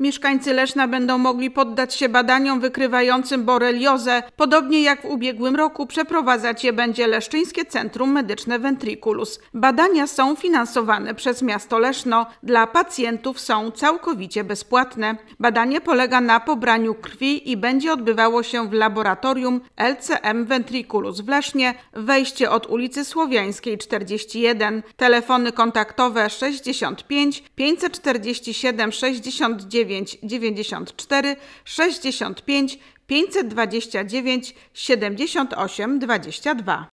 Mieszkańcy Leszna będą mogli poddać się badaniom wykrywającym boreliozę, podobnie jak w ubiegłym roku przeprowadzać je będzie Leszczyńskie Centrum Medyczne Ventriculus. Badania są finansowane przez miasto Leszno, dla pacjentów są całkowicie bezpłatne. Badanie polega na pobraniu krwi i będzie odbywało się w laboratorium LCM Ventriculus w Lesznie, wejście od ulicy Słowiańskiej 41, telefony kontaktowe 65 547 69 9 94 65 529 78 22.